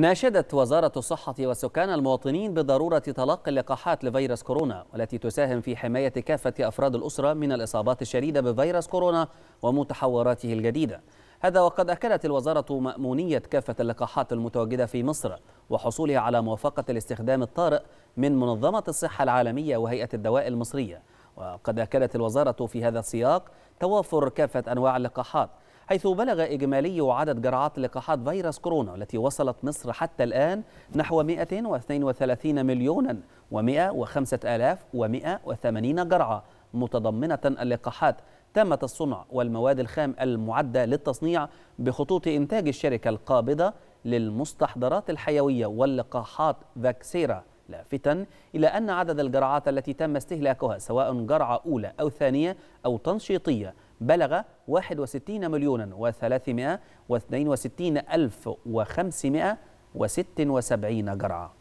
ناشدت وزارة الصحة والسكان المواطنين بضرورة تلقي اللقاحات لفيروس كورونا والتي تساهم في حماية كافة أفراد الأسرة من الإصابات الشديدة بفيروس كورونا ومتحوراته الجديدة هذا وقد أكدت الوزارة مأمونية كافة اللقاحات المتواجدة في مصر وحصولها على موافقة الاستخدام الطارئ من منظمة الصحة العالمية وهيئة الدواء المصرية وقد أكدت الوزارة في هذا السياق توافر كافة أنواع اللقاحات حيث بلغ إجمالي عدد جرعات لقاحات فيروس كورونا التي وصلت مصر حتى الآن نحو 132 مليونا و105180 جرعة متضمنة اللقاحات تمت الصنع والمواد الخام المعدة للتصنيع بخطوط إنتاج الشركة القابضة للمستحضرات الحيوية واللقاحات فاكسيرا لافتا إلى أن عدد الجرعات التي تم استهلاكها سواء جرعة أولى أو ثانية أو تنشيطية بلغ 61 مليونا و362 ألف و576 جرعة